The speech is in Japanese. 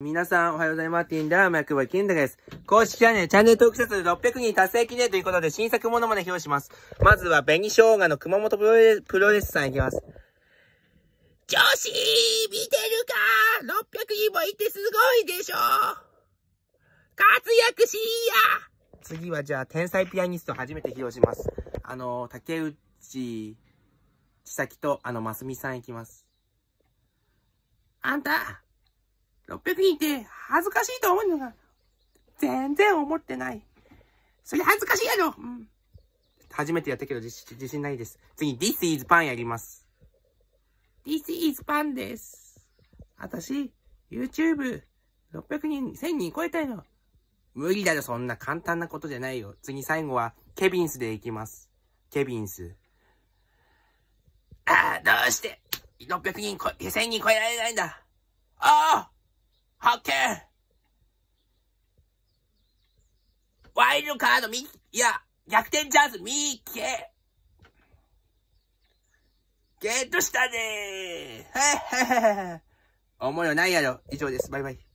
皆さん、おはようございます。ティンダーマ役場健太です。公式チャンネル、チャンネル登録者数600人達成記念ということで、新作ものまで披露します。まずは、紅生姜の熊本プロレプロレスさんいきます。女子見てるか ?600 人もいてすごいでしょ活躍しいや次はじゃあ、天才ピアニスト初めて披露します。あの、竹内千咲と、あの、ますみさんいきます。あんた600人って恥ずかしいと思うのが、全然思ってない。それ恥ずかしいやろうん。初めてやったけど自自信ないです。次、This is パンやります。This is パンです。私、YouTube、600人、1000人超えたいの。無理だよ、そんな簡単なことじゃないよ。次、最後は、ケビンスでいきます。ケビンス。ああ、どうして、600人こ、1000人超えられないんだ。ああワイルドカードみ、いや、逆転チャンス見け。ゲットしたねーはいはいはいはい。思いはないやろ。以上です。バイバイ。